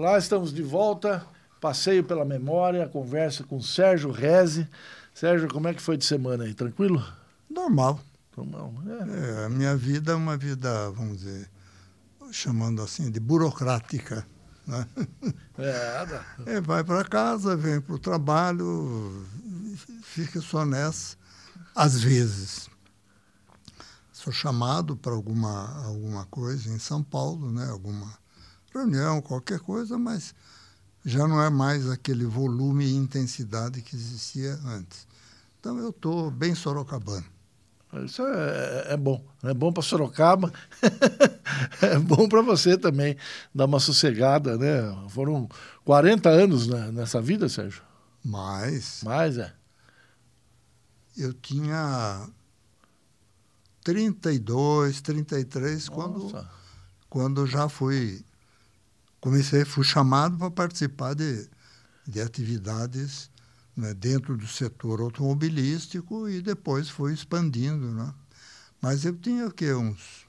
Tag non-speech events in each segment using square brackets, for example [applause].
Lá estamos de volta, passeio pela memória, conversa com Sérgio Reze. Sérgio, como é que foi de semana aí? Tranquilo? Normal. Normal, é. é. A minha vida é uma vida, vamos dizer, chamando assim, de burocrática. Né? É, é vai para casa, vem para o trabalho, fica só nessa. Às vezes, sou chamado para alguma, alguma coisa em São Paulo, né? alguma reunião, qualquer coisa, mas já não é mais aquele volume e intensidade que existia antes. Então eu estou bem sorocabano. Isso é, é, bom. É bom para Sorocaba, [laughs] é bom para você também dar uma sossegada, né? Foram 40 anos né, nessa vida, Sérgio? Mais. Mais, é. Eu tinha 32, 33, Nossa. quando, quando já fui comecei, fui chamado para participar de, de atividades né, dentro do setor automobilístico e depois foi expandindo. Né? Mas eu tinha que uns.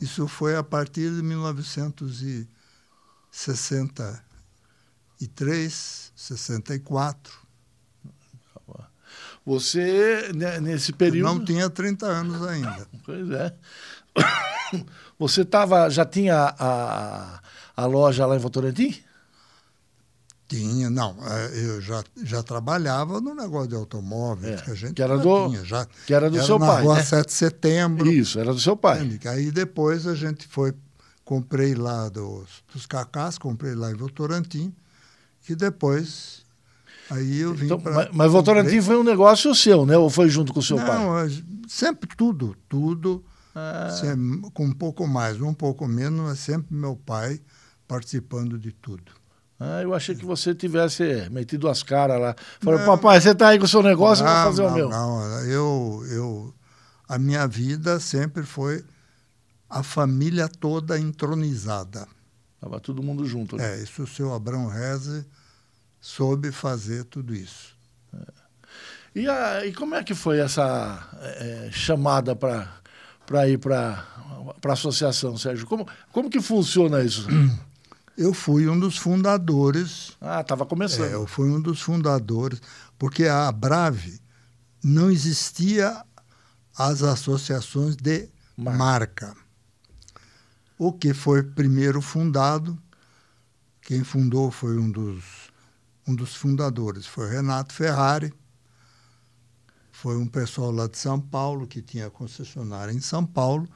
Isso foi a partir de 1963, 64. Você, né, nesse período. não tinha 30 anos ainda. Pois é. [coughs] Você tava, já tinha a, a loja lá em Votorantim? Tinha, não. É, eu já, já trabalhava no negócio de automóveis é, que a gente que era do, tinha, já, que era do era seu na pai. Rua né? 7 de setembro. Isso, era do seu pai. Entende? Né, aí depois a gente foi, comprei lá dos, dos cacás, comprei lá em Votorantim, que depois. Aí eu vim então, pra, Mas, mas Votorantim foi um negócio seu, né? Ou foi junto com o seu não, pai? Sempre tudo, tudo. Ah. Sempre, com um pouco mais, um pouco menos, mas sempre meu pai participando de tudo. Ah, eu achei que você tivesse é, metido as caras lá. Falei, papai, você está aí com o seu negócio, não, vou fazer não, o meu. Não, eu, eu, a minha vida sempre foi a família toda entronizada. Estava todo mundo junto. Né? É, isso o seu Abrão Reze soube fazer tudo isso. É. E, a, e como é que foi essa é, é chamada para ir para a associação, Sérgio? Como, como que funciona isso? [clears throat] eu fui um dos fundadores. Ah, estava começando. É, eu fui um dos fundadores, porque a Brave não existia as associações de marca. marca. O que foi primeiro fundado, quem fundou foi um dos, um dos fundadores, foi Renato Ferrari, foi um pessoal lá de São Paulo, que tinha concessionária em São Paulo,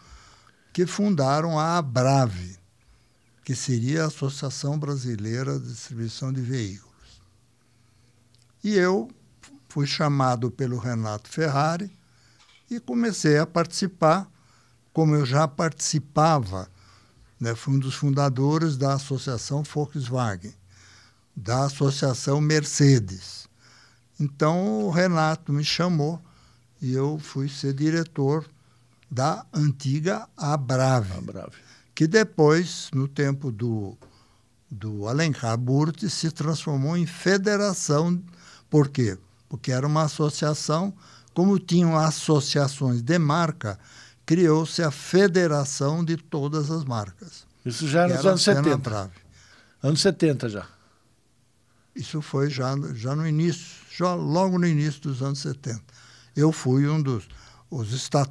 que fundaram a Brave que seria a Associação Brasileira de Distribuição de Veículos. E eu fui chamado pelo Renato Ferrari e comecei a participar, como eu já participava, né, fui um dos fundadores da Associação Volkswagen, da Associação Mercedes. Então o Renato me chamou e eu fui ser diretor da antiga Abrave. Abrave que depois, no tempo do, do Alencar Burti, se transformou em federação. Por quê? Porque era uma associação, como tinham associações de marca, criou-se a federação de todas as marcas. Isso já é nos anos 70. Anos 70 já. Isso foi já, já no início, já logo no início dos anos 70. Eu fui um dos. Os, estat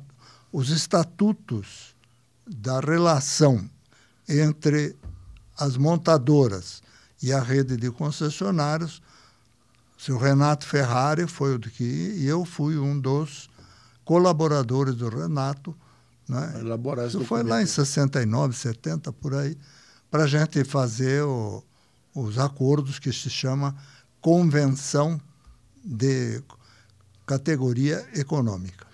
os estatutos da relação entre as montadoras e a rede de concessionários, o Renato Ferrari foi o que e eu fui um dos colaboradores do Renato. Né? Elaborar Isso foi lá em 69, 70, por aí, para a gente fazer o, os acordos que se chama Convenção de Categoria Econômica.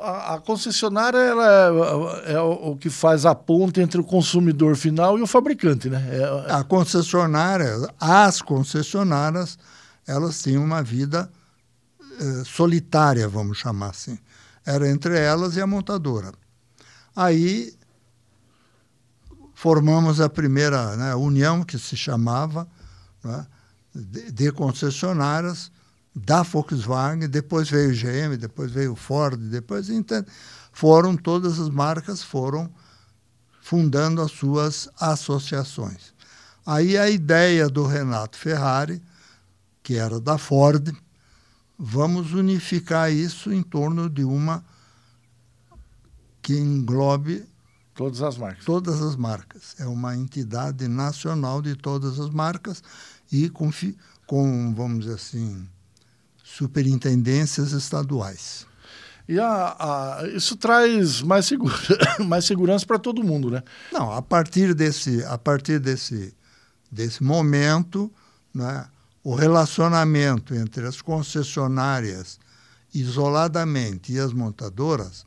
A, concessionária ela é, é, o que faz a ponte entre o consumidor final e o fabricante, né? É, é. a concessionária, as concessionárias, elas tinham uma vida eh, solitária, vamos chamar assim. Era entre elas e a montadora. Aí formamos a primeira né, união, que se chamava né, de concessionárias, da Volkswagen, depois veio o GM, depois veio o Ford, depois então foram todas as marcas foram fundando as suas associações. Aí a ideia do Renato Ferrari, que era da Ford, vamos unificar isso em torno de uma que englobe todas as marcas. Todas as marcas. É uma entidade nacional de todas as marcas e com, com vamos dizer assim, superintendências estaduais. E a, a, isso traz mais, segura, [coughs] mais segurança para todo mundo, né? Não, a partir desse, a partir desse, desse momento, né, o relacionamento entre as concessionárias isoladamente e as montadoras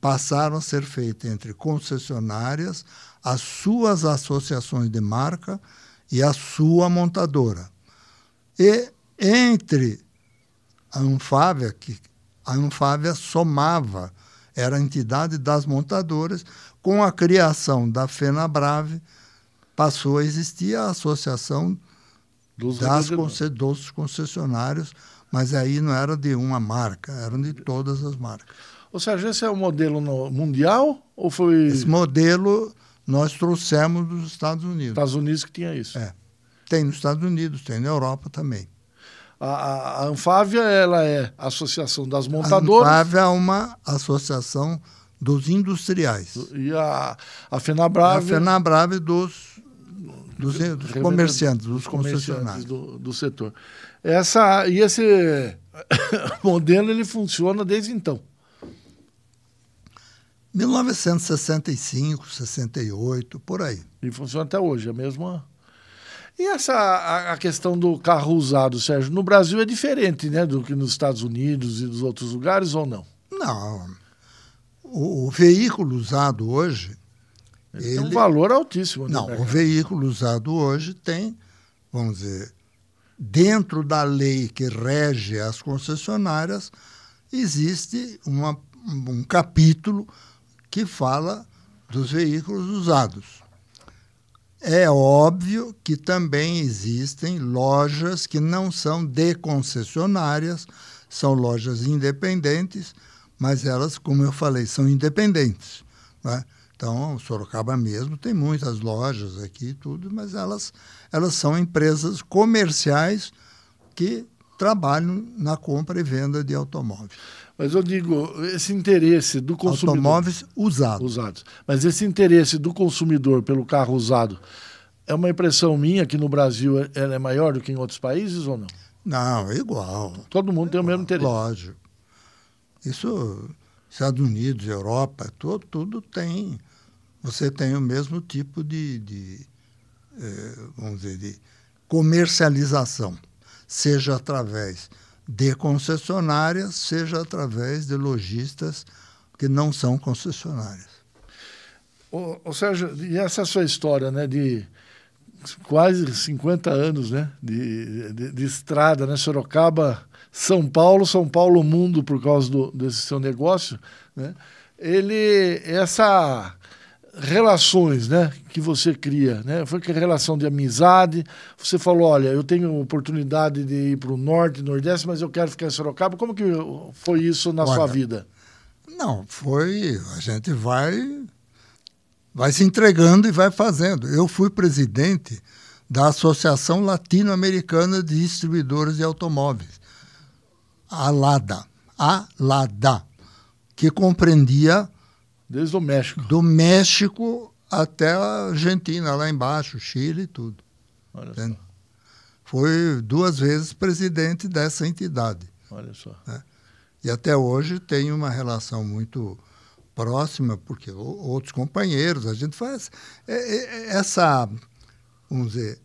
passaram a ser feito entre concessionárias, as suas associações de marca e a sua montadora. E entre a Anfávia, que a Anfávia somava, era a entidade das montadoras, com a criação da FenaBrave, passou a existir a Associação dos, das conce, dos Concessionários, mas aí não era de uma marca, eram de todas as marcas. Ou seja, esse é o modelo mundial ou foi. Esse modelo nós trouxemos dos Estados Unidos. Estados Unidos que tinha isso. É. Tem nos Estados Unidos, tem na Europa também. A, a, Anfávia ela é a Associação das Montadoras. A Anfávia é uma associação dos industriais. E a, a FenaBrave... A FenaBrave dos, dos, dos comerciantes, dos concessionários. Do, do setor. Essa, e esse [coughs] modelo ele funciona desde então. 1965, 68, por aí. E funciona até hoje, é a mesma. E essa a, a, questão do carro usado, Sérgio, no Brasil é diferente, né, do que nos Estados Unidos e dos outros lugares ou não? Não. O, o veículo usado hoje ele, ele, tem um valor altíssimo. Né? Não, mercado. o veículo usado hoje tem, vamos dizer, dentro da lei que rege as concessionárias, existe uma, um capítulo que fala dos veículos usados. É óbvio que também existem lojas que não são de concessionárias, são lojas independentes, mas elas, como eu falei, são independentes. Né? Então, Sorocaba mesmo tem muitas lojas aqui e tudo, mas elas, elas são empresas comerciais que trabalham na compra e venda de automóveis. Mas eu digo, esse interesse do consumidor. Automóveis usados. Usados. Mas esse interesse do consumidor pelo carro usado é uma impressão minha que no Brasil é, ela é maior do que em outros países ou não? Não, é igual. Todo mundo é tem igual. o mesmo interesse. Lógico. Isso, Estados Unidos, Europa, tudo, tudo tem. Você tem o mesmo tipo de, de eh, vamos dizer, de comercialização, seja através de concessionárias, seja através de lojistas que não são concessionárias. Ô, ô, Sérgio, e essa sua história né, de quase 50 anos né, de, de, de estrada, né, Sorocaba, São Paulo, São Paulo, mundo, por causa do, desse seu negócio, né, ele, essa relações né, que você cria. Né? Foi que relação de amizade. Você falou, olha, eu tenho oportunidade de ir para o norte, nordeste, mas eu quero ficar em Sorocaba. Como que foi isso na olha, sua vida? Não, foi. A gente vai, vai se entregando e vai fazendo. Eu fui presidente da Associação Latino-Americana de Distribuidores de Automóveis, a LADA, a LADA, que compreendia Desde o México. Do México até a Argentina, lá embaixo, Chile e tudo. Olha só. Foi duas vezes presidente dessa entidade. Olha só. Né? E até hoje tem uma relação muito próxima, porque outros companheiros, a gente faz é, é, é, essa, vamos dizer,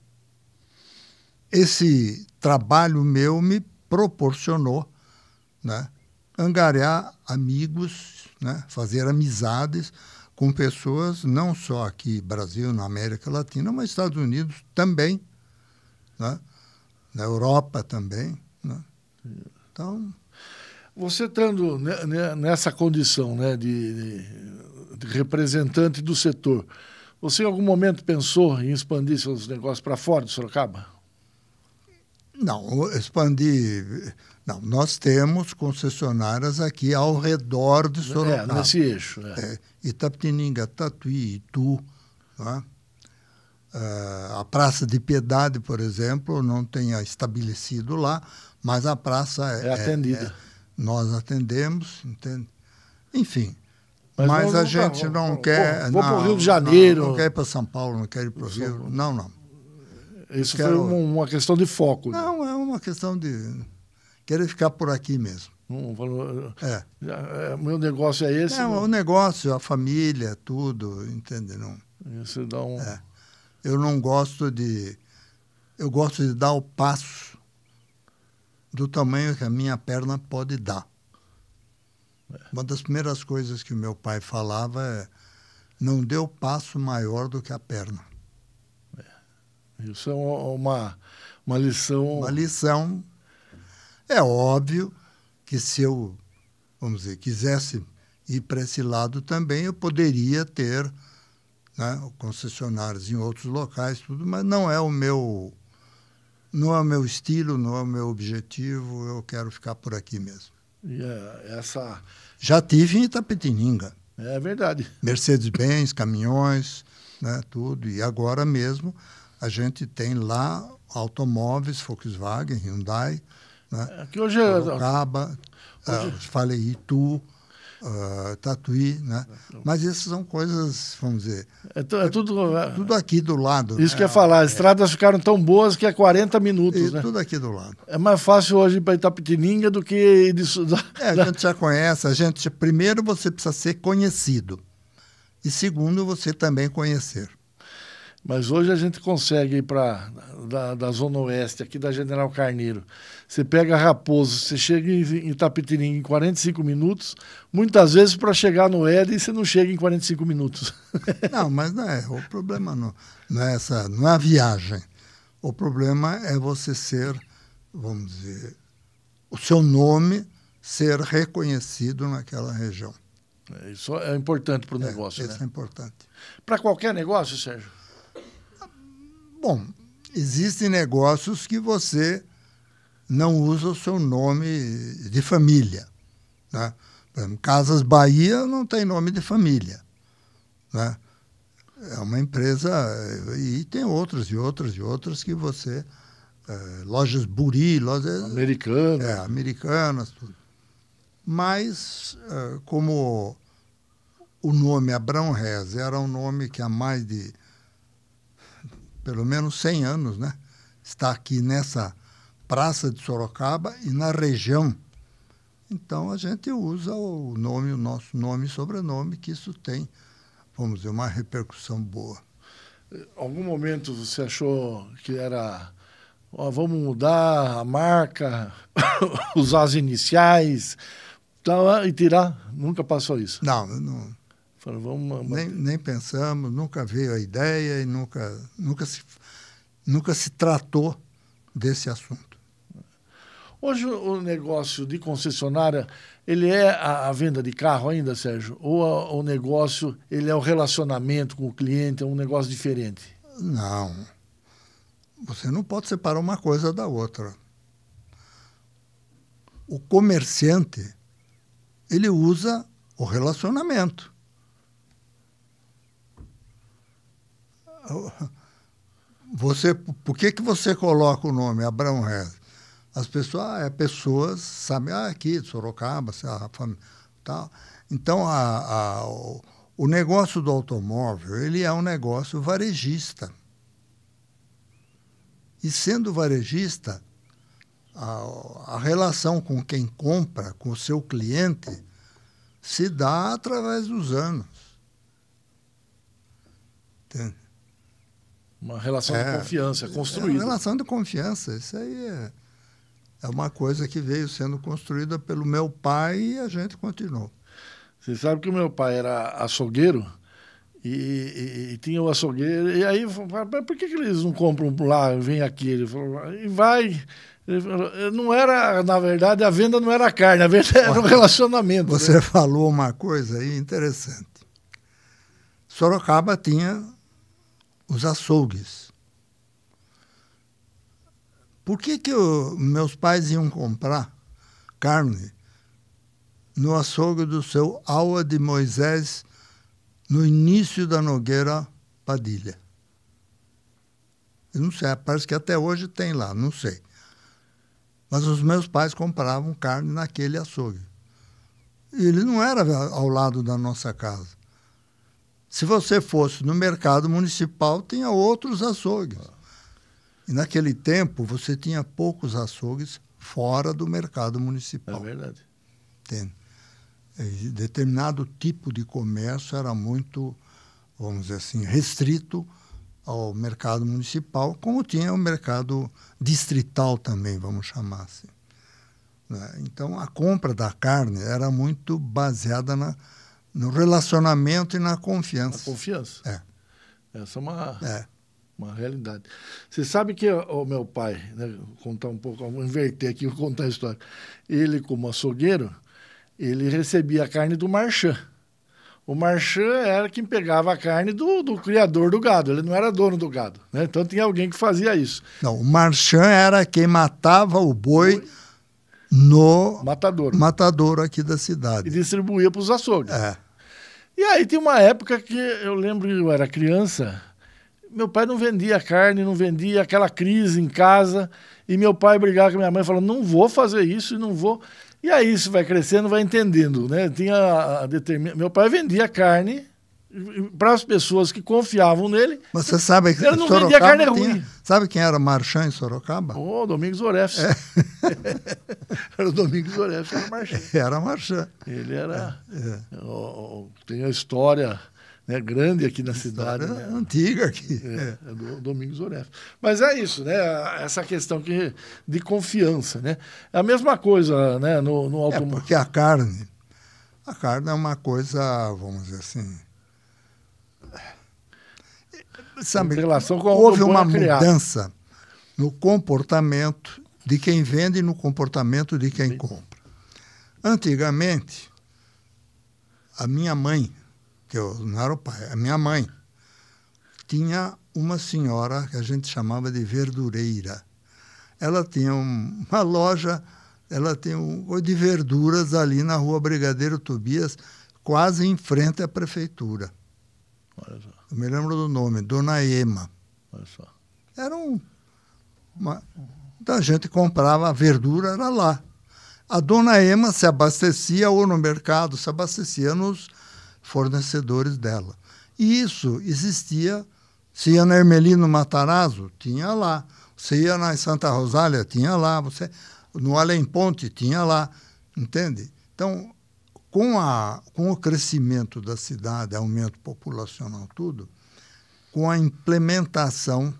esse trabalho meu me proporcionou né, angariar amigos né? fazer amizades com pessoas não só aqui Brasil, na América Latina, mas Estados Unidos também, né? na Europa também. Né? Então, você estando nessa condição né, de, de, representante do setor, você em algum momento pensou em expandir seus negócios para fora de Sorocaba? Não, expandir não, nós temos concessionárias aqui ao redor de é, Sorocaba. É, nesse eixo. Né? É, Itapetininga, Tatuí, Itu. Uh, a Praça de Piedade, por exemplo, não tenha estabelecido lá, mas a praça é, é atendida. É, nós atendemos, entende? Enfim. Mas, mas a gente não, quer. Vou, vou para o Rio de Janeiro. Não, quer ir para São Paulo, não quer ir para o Rio. Não, não. Isso Quero... foi uma, uma questão de foco. Né? Não, é uma questão de querer ficar por aqui mesmo. Não, hum, é. é. Meu negócio é esse? Não, não, né? o negócio, a família, tudo, entende? Não. Isso dá um... É. Eu não gosto de... Eu gosto de dar o passo do tamanho que a minha perna pode dar. É. Uma das primeiras coisas que meu pai falava é não dê o passo maior do que a perna. É. Isso é uma, uma lição... Uma lição é óbvio que se eu, vamos dizer, quisesse ir para esse lado também, eu poderia ter né, concessionários em outros locais, tudo, mas não é o meu não é o meu estilo, não é o meu objetivo, eu quero ficar por aqui mesmo. Yeah, é, essa... Já tive em Itapetininga. É verdade. Mercedes-Benz, caminhões, né, tudo. E agora mesmo a gente tem lá automóveis, Volkswagen, Hyundai, né? Aqui hoje é. Sorocaba, hoje... uh, ah, falei Itu. Uh, tatuí, né? Então- Mas essas são coisas, vamos dizer. É, tu, é tudo, é, tudo aqui do lado. Né? Isso né? que eu ia falar, as é. estradas ficaram tão boas que é 40 minutos. E né? Tudo aqui do lado. É mais fácil hoje ir para Itapetininga do que ir de, É, a gente já conhece, a gente. Primeiro você precisa ser conhecido. E segundo, você também conhecer. Mas hoje a gente consegue ir para da, da, Zona Oeste, aqui da General Carneiro. Você pega Raposo, você chega em Itapetirim em 45 minutos. Muitas vezes para chegar no Éden você não chega em 45 minutos. [laughs] não, mas não é. O problema não, não é essa, não é a viagem. O problema é você ser, vamos dizer, o seu nome ser reconhecido naquela região. É, isso é importante para o é, negócio, é, isso né? é importante. Para qualquer negócio, Sérgio? Bom, existem negócios que você não usa o seu nome de família. Né? Por exemplo, Casas Bahia não tem nome de família. Né? É uma empresa, e tem outras e outras e outras que você. É, lojas Buri, lojas. Americanas. É, americanas, tudo. Mas, é, como o nome Abraão Rez era um nome que há mais de pelo menos 100 anos, né? Está aqui nessa praça de Sorocaba e na região. Então a gente usa o nome, o nosso nome e sobrenome, que isso tem, vamos dizer, uma repercussão boa. Eh, algum momento você achou que era ó, vamos mudar a marca, [coughs] usar as iniciais, e tirar? Nunca passou isso? Não, não vamos nem, nem, pensamos, nunca veio a ideia e nunca, nunca, se, nunca se tratou desse assunto. Hoje o negócio de concessionária, ele é a, a venda de carro ainda, Sérgio? Ou a, o negócio, ele é o relacionamento com o cliente, é um negócio diferente? Não. Você não pode separar uma coisa da outra. O comerciante, ele usa o relacionamento. [laughs] Você, por que, que você coloca o nome Abraão Rez? As pessoas, ah, é, pessoas sabem, ah, aqui de Sorocaba, a família, tal. Então, a, a, o, o negócio do automóvel, ele é um negócio varejista. E sendo varejista, a, a, relação com quem compra, com o seu cliente, se dá através dos anos. Entende? Uma relação é, de confiança é construída. É uma relação de confiança. Isso aí é, é uma coisa que veio sendo construída pelo meu pai e a gente continuou. Você sabe que o meu pai era açougueiro e, e, e tinha o açougueiro. E aí, por que, que eles não compram lá, vem aqui? Ele falou, e vai. Falou, não era, na verdade, a venda não era carne, a venda era um relacionamento. Né? Você né? falou uma coisa aí interessante. Sorocaba tinha os açougues. Por que, que eu, meus pais iam comprar carne no açougue do seu Aua de Moisés, no início da Nogueira Padilha? Eu não sei, parece que até hoje tem lá, não sei. Mas os meus pais compravam carne naquele açougue. Ele não era ao lado da nossa casa. Se você fosse no mercado municipal, tinha outros açougues. E naquele tempo, você tinha poucos açougues fora do mercado municipal. É verdade. tem determinado tipo de comércio era muito, vamos dizer assim, restrito ao mercado municipal, como tinha o mercado distrital também, vamos chamar assim. Né? Então, a compra da carne era muito baseada na no relacionamento e na confiança. Na confiança. É. Essa é uma, é. uma realidade. Você sabe que o meu pai, né, contar um pouco, vou inverter aqui, vou contar a história. Ele, como açougueiro, ele recebia a carne do marchand. O marchand era quem pegava a carne do, do, criador do gado, ele não era dono do gado. Né? Então tinha alguém que fazia isso. Não, o marchand era quem matava o boi, no matador matador aqui da cidade. E distribuía para os açougues. É. E aí tem uma época que eu lembro, eu era criança, meu pai não vendia carne, não vendia aquela crise em casa, e meu pai brigava com minha mãe, falando, não vou fazer isso, não vou... E aí isso vai crescendo, vai entendendo, né? Tinha a determin... Meu pai vendia carne para as pessoas que confiavam nele. Mas você sabe que ele não Sorocaba vendia carne tinha, ruim. Sabe quem era marchand em Sorocaba? O oh, Domingos Orefes. É. [laughs] era o Domingos Orefes, era marchand. [laughs] Era marchand. Ele era. É. Oh, oh, tem a história né, grande aqui na cidade. Né? Antiga aqui. É, é. é do Domingos Oref. Mas é isso, né? Essa questão que, de confiança, né? É a mesma coisa, né? No, no automóvel. É porque a carne, a carne é uma coisa, vamos dizer assim, sabe, houve uma mudança no comportamento de quem vende e no comportamento de quem compra. Antigamente, a minha mãe, que eu não era o pai, a minha mãe, tinha uma senhora que a gente chamava de verdureira. Ela tinha uma loja, ela tinha um, de verduras ali na rua Brigadeiro Tobias, quase em frente à prefeitura. Olha só. Eu me lembro do nome, Dona Ema. Olha só. Era um. Uma, gente comprava a verdura, era lá. A Dona Ema se abastecia ou no mercado, se abastecia nos fornecedores dela. E isso existia. Se ia na Ermelino Matarazzo, tinha lá. Você ia na Santa Rosália, tinha lá. Você no Além Ponte, tinha lá. Entende? Então, com, a, com o crescimento da cidade, aumento populacional, tudo, com a implementação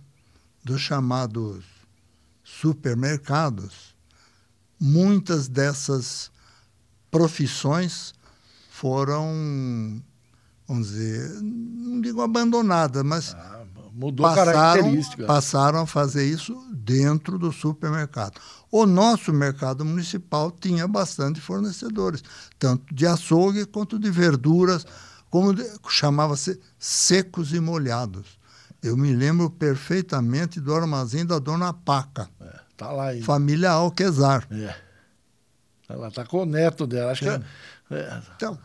dos chamados supermercados, muitas dessas profissões foram, vamos dizer, não digo abandonadas, mas ah, Mudou passaram, característica. Passaram a fazer isso dentro do supermercado. O nosso mercado municipal tinha bastante fornecedores, tanto de açougue quanto de verduras, como chamava-se secos e molhados. Eu me lembro perfeitamente do armazém da Dona Paca. É, tá lá aí. Família Alquezar. É. está com o neto dela. Acho é. que. É. é. Então.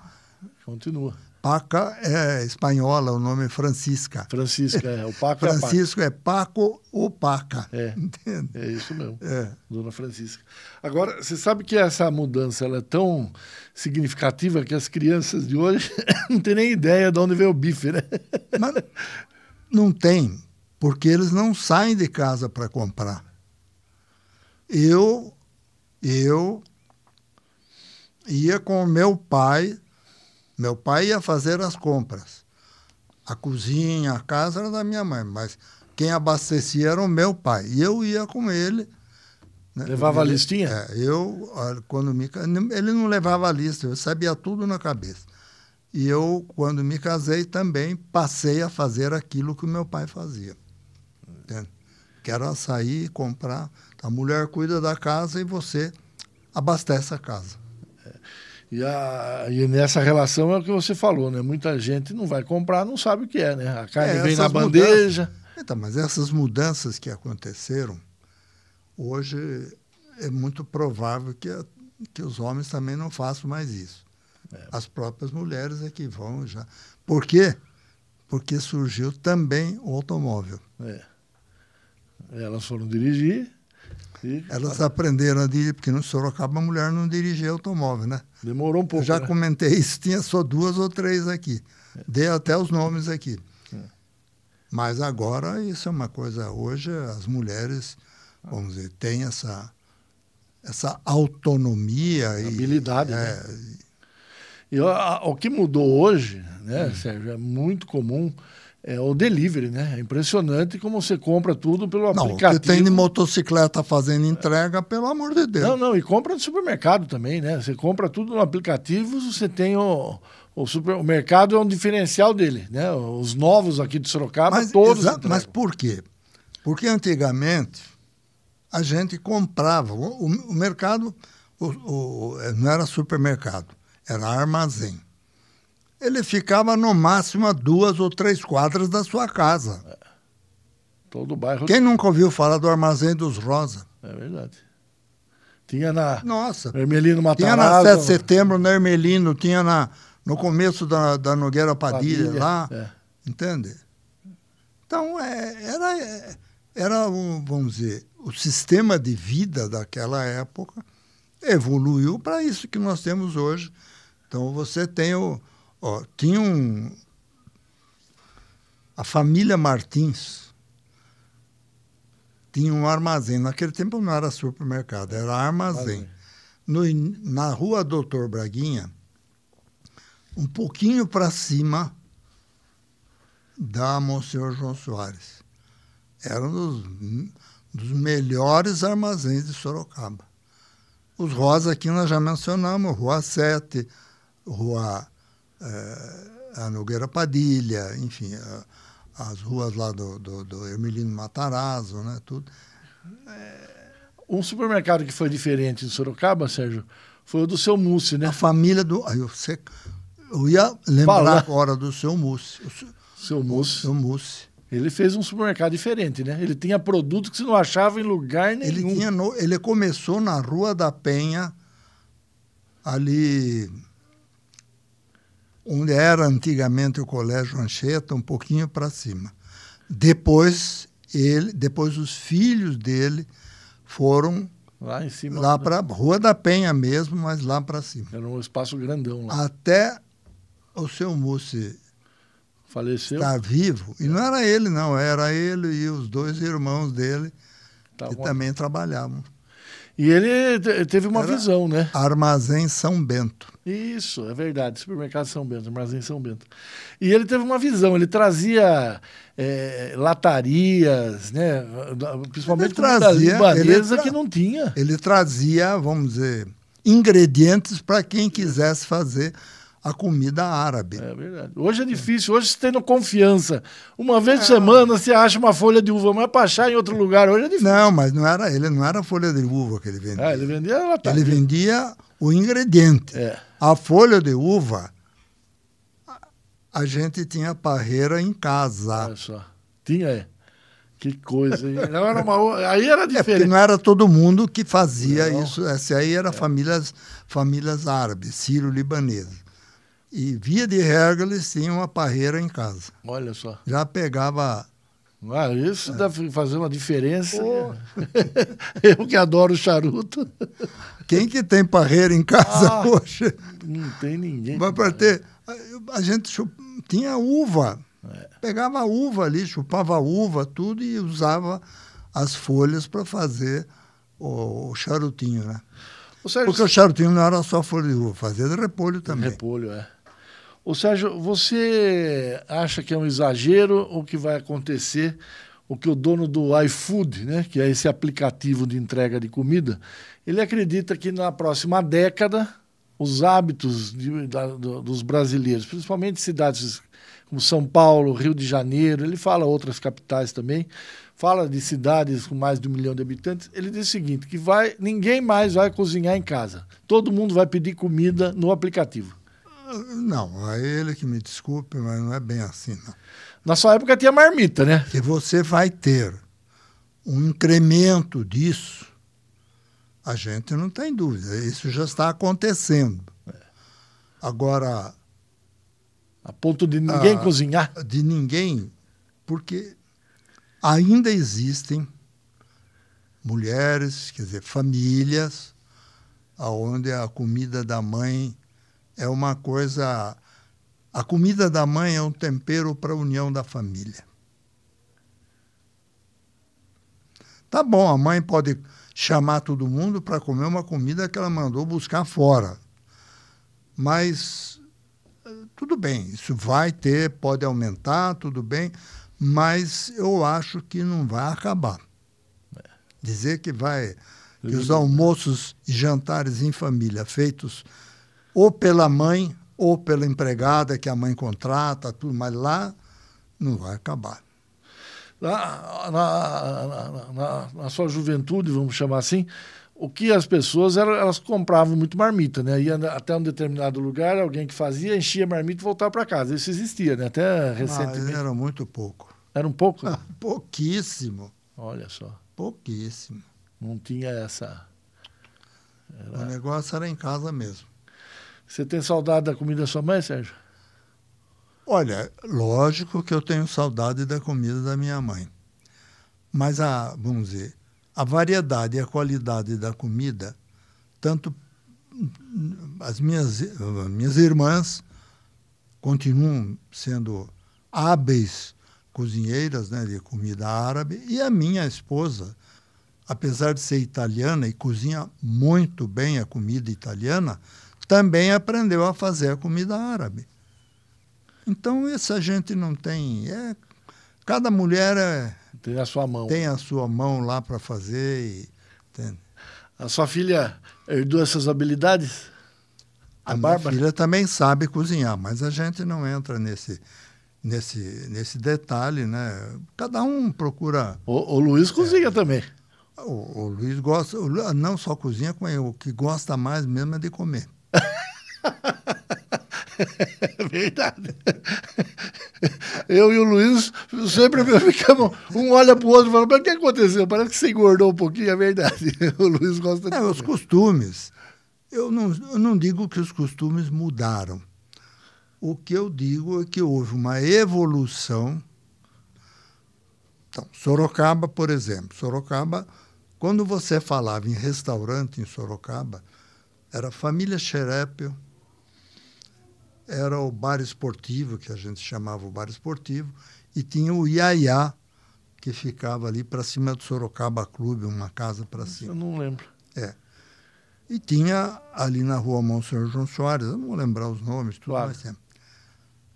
Continua. Paca é espanhola, o nome é Francisca. Francisca, é. O Paco é Francisco é, é Paco ou Paca. É, é entende? é isso mesmo, é. dona Francisca. Agora, você sabe que essa mudança ela é tão significativa que as crianças de hoje [laughs] não têm nem ideia de onde veio o bife, né? Mas não tem, porque eles não saem de casa para comprar. Eu, eu ia com o meu pai meu pai ia fazer as compras. A cozinha, a casa era da minha mãe, mas quem abastecia era o meu pai. E eu ia com ele. Né? Levava ele, a listinha? É, eu, quando me, ele não levava a lista, eu sabia tudo na cabeça. E eu, quando me casei, também passei a fazer aquilo que o meu pai fazia. Entende? Que era sair, comprar. A mulher cuida da casa e você abastece a casa. E, a, e nessa relação é o que você falou, né? Muita gente não vai comprar, não sabe o que é, né? A carne é, vem na bandeja. Mudanças, então, mas essas mudanças que aconteceram, hoje é muito provável que, a, que os homens também não façam mais isso. É. As próprias mulheres é que vão já. Por quê? Porque surgiu também o automóvel. É. Elas foram dirigir elas aprenderam a dirigir, porque no Sorocaba a mulher não dirigia automóvel, né? Demorou um pouco. Eu já né? comentei isso, tinha só duas ou três aqui. É. Dei até os nomes aqui. É. Mas agora isso é uma coisa. Hoje as mulheres, vamos dizer, têm essa, essa autonomia. Habilidade. E, habilidade. é, né? e o, o que mudou hoje, né, hum. Sérgio, é muito comum é o delivery, né? É impressionante como você compra tudo pelo aplicativo. Não, tem de motocicleta fazendo entrega, pelo amor de Deus. Não, não, e compra no supermercado também, né? Você compra tudo no aplicativo, você tem o, o supermercado é um diferencial dele, né? Os novos aqui de Sorocaba, mas, todos. mas por quê? Porque antigamente a gente comprava, o, o mercado o, não era supermercado, era armazém ele ficava no máximo a duas ou três quadras da sua casa. É. Todo o bairro. Quem nunca ouviu falar do Armazém dos Rosa? É verdade. Tinha na Nossa, Ermelino Matarazzo. Tinha na 7 de setembro na Ermelino, tinha na, no começo da, da Nogueira Padilha, Padilha lá. É. Entende? Então, é, era, era um, vamos dizer, o sistema de vida daquela época evoluiu para isso que nós temos hoje. Então, você tem o, Ó, tinha um. A família Martins tinha um armazém. Naquele tempo não era supermercado, era armazém. No, na rua Doutor Braguinha, um pouquinho para cima da Monsenhor João Soares. Era um dos, dos melhores armazéns de Sorocaba. Os Rosa aqui nós já mencionamos, Rua 7, Rua é, a Nogueira Padilha, enfim, a, as ruas lá do, do, do Hermelino Matarazzo, né, tudo. É, um supermercado que foi diferente em Sorocaba, Sérgio, foi o do seu Mussi, né? A família do. Aí você, eu ia lembrar Fala. agora do seu Mussi. Seu Mussi. Seu Mussi. Ele fez um supermercado diferente, né? Ele tinha produtos que você não achava em lugar nenhum. Ele, tinha no, ele começou na Rua da Penha, ali onde era antigamente o Colégio Anchieta, um pouquinho para cima. Depois ele, depois os filhos dele foram lá em cima, lá né? para Rua da Penha mesmo, mas lá para cima. Era um espaço grandão lá. Até o seu Mussi faleceu. Está vivo. E é. não era ele não, era ele e os dois irmãos dele tá que também trabalhavam. E ele teve uma Era visão, né? Armazém São Bento. Isso, é verdade. Supermercado São Bento, Armazém São Bento. E ele teve uma visão, ele trazia é, latarias, né? Principalmente trazia, libanesa que não tinha. Ele trazia, vamos dizer, ingredientes para quem quisesse fazer a comida árabe. É verdade. Hoje é difícil, hoje você tendo confiança. Uma vez por semana você acha uma folha de uva, mas para achar em outro lugar hoje é difícil. Não, mas não era, ele não era folha de uva que ele vendia. Ah, ele vendia Ele vendia o ingrediente. É. A folha de uva, a gente tinha parreira em casa. Olha só. Tinha, é. Que coisa, hein? Não era uma... Aí era é, diferente. É não era todo mundo que fazia não. isso. Essa aí era é. famílias, famílias árabes, sírio-libanesas. E via de regra eles tinham uma parreira em casa. Olha só. Já pegava. Ah, isso é. deve fazer uma diferença. Oh. [laughs] Eu que adoro charuto. Quem que tem parreira em casa ah, hoje? Não tem ninguém. Mas para ter. A gente chup... tinha uva. É. Pegava uva ali, chupava uva, tudo, e usava as folhas para fazer o, o charutinho, né? O Sérgio... Porque o charutinho não era só folha de uva, fazia de repolho também. Repolho, é. Ô Sérgio, você acha que é um exagero o que vai acontecer, o que o dono do iFood, né, que é esse aplicativo de entrega de comida, ele acredita que na próxima década os hábitos de, da, dos brasileiros, principalmente cidades como São Paulo, Rio de Janeiro, ele fala outras capitais também, fala de cidades com mais de um milhão de habitantes, ele diz o seguinte, que vai, ninguém mais vai cozinhar em casa. Todo mundo vai pedir comida no aplicativo. Não, ele que me desculpe, mas não é bem assim, não. Na sua época tinha marmita, né? Que você vai ter um incremento disso, a gente não tem dúvida. Isso já está acontecendo. Agora. A ponto de ninguém a, ah, cozinhar? De ninguém, porque ainda existem mulheres, quer dizer, famílias, onde a comida da mãe é uma coisa. A comida da mãe é um tempero para a união da família. Tá bom, a mãe pode chamar todo mundo para comer uma comida que ela mandou buscar fora. Mas tudo bem, isso vai ter, pode aumentar, tudo bem, mas eu acho que não vai acabar. É. Dizer que vai que os almoços e jantares em família feitos ou pela mãe ou pela empregada que a mãe contrata, tudo, mas lá não vai acabar. Na, na, na, na sua juventude, vamos chamar assim, o que as pessoas elas compravam muito marmita, né? Ia até um determinado lugar, alguém que fazia, enchia marmita e voltava para casa. Isso existia, né? Até ah, recentemente. Mas era muito pouco. Era um pouco? Ah, [laughs] pouquíssimo. Olha só. Pouquíssimo. Não tinha essa. Era... O negócio era em casa mesmo. Você tem saudade da comida da sua mãe, Sérgio? Olha, lógico que eu tenho saudade da comida da minha mãe. Mas a, vamos dizer, a variedade e a qualidade da comida, tanto as minhas, minhas irmãs continuam sendo hábeis cozinheiras né, de comida árabe, e a minha esposa, apesar de ser italiana e cozinha muito bem a comida italiana, também aprendeu a fazer a comida árabe. Então, isso a gente não tem. É, cada mulher é, tem a sua mão. Tem a sua mão lá para fazer. E, A sua filha herdou essas habilidades? A, a Bárbara? filha também sabe cozinhar, mas a gente não entra nesse, nesse, nesse detalhe, né? Cada um procura. O, o Luiz cozinha é, também. O, o, Luiz gosta, não só cozinha, como é, o que gosta mais mesmo é de comer. É [laughs] verdade. Eu e o Luiz sempre ficamos. Um olha pro outro e fala: Mas o que aconteceu? Parece que você engordou um pouquinho, é verdade. [laughs] O Luiz gosta de. É, os costumes. Eu não, eu não digo que os costumes mudaram. O que eu digo é que houve uma evolução. Então, Sorocaba, por exemplo. Sorocaba, quando você falava em restaurante em Sorocaba, era a família Xerépio, era o bar esportivo, que a gente chamava o bar esportivo, e tinha o Iaiá, que ficava ali para cima do Sorocaba Clube, uma casa para cima. Eu não lembro. É. E tinha ali na rua Monsenhor João Soares, eu não vou lembrar os nomes, tudo claro. mais tempo.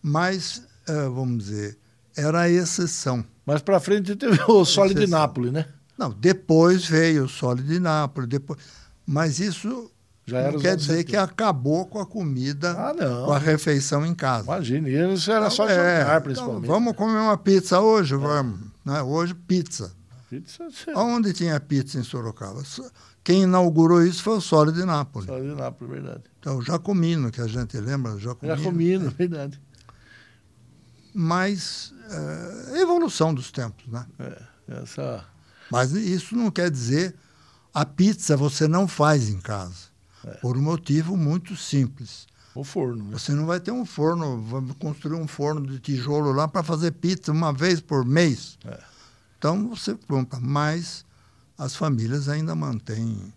Mas, eh, vamos dizer, era a exceção. Mas para frente teve o Sole de Nápoles, né? Não, depois veio o Sole de Nápoles, depois... mas isso já era quer dizer que acabou com a comida, ah, com a refeição em casa. Imagina, isso era então, só é, jantar, então, principalmente. Então, vamos comer uma pizza hoje? É. Vamos. Né? Hoje, pizza. Pizza, sim. Onde tinha pizza em Sorocaba? Quem inaugurou isso foi o Sol de Nápoles. Sol de Nápoles, verdade. Então, Jacomino, que a gente lembra, Jacomino. Jacomino, é. [laughs] verdade. Mas, é, evolução dos tempos, né? É, essa... Mas isso não quer dizer a pizza você não faz em casa. É. Por um motivo muito simples. O forno. Né? Você não vai ter um forno, vai construir um forno de tijolo lá para fazer pizza uma vez por mês. É. Então você compra. Mas as famílias ainda mantêm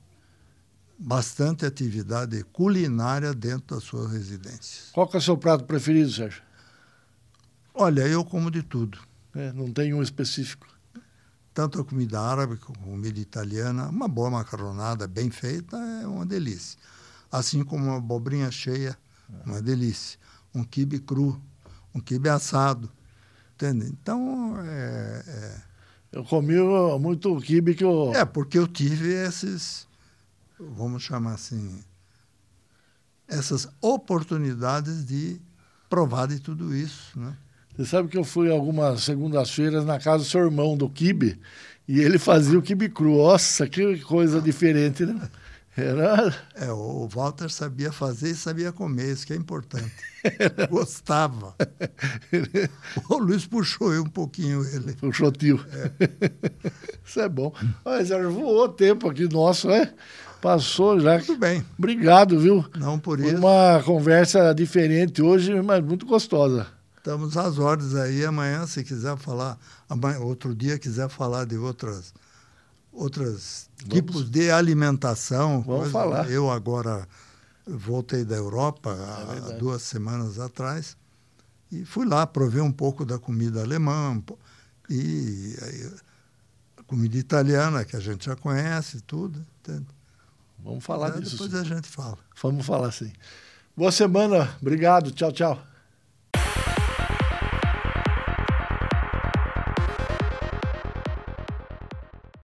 bastante atividade culinária dentro das suas residências. Qual que é o seu prato preferido, Sérgio? Olha, eu como de tudo. É, não tem um específico tanto a comida árabe como a comida italiana, uma boa macarronada bem feita é uma delícia. Assim como uma abobrinha cheia, uma delícia. Um quibe cru, um quibe assado. Entende? Então, é, é... Eu comi muito quibe que eu... É, porque eu tive esses, vamos chamar assim, essas oportunidades de provar de tudo isso, né? Você sabe que eu fui algumas segundas-feiras na casa do seu irmão, do Kibe, e ele fazia o Kibe cru. Nossa, que coisa diferente, né? Era... É, o Walter sabia fazer e sabia comer, isso que é importante. Era... [laughs] Gostava. [laughs] O Luiz puxou eu um pouquinho ele. Puxou tio. É. [laughs] Isso é bom. Mas voou o tempo aqui nosso, né? Passou já. Tudo bem. Obrigado, viu? Não por isso. Uma conversa diferente hoje, mas muito gostosa estamos às ordens aí. Amanhã, se quiser falar, amanhã, outro dia quiser falar de outras outros tipos de alimentação. Vamos falar. Eu agora voltei da Europa é há duas semanas atrás e fui lá provei um pouco da comida alemã e a comida italiana que a gente já conhece tudo. Entende? Vamos falar é, disso. Depois sim. a gente fala. Vamos falar sim. Boa semana, obrigado, tchau, tchau.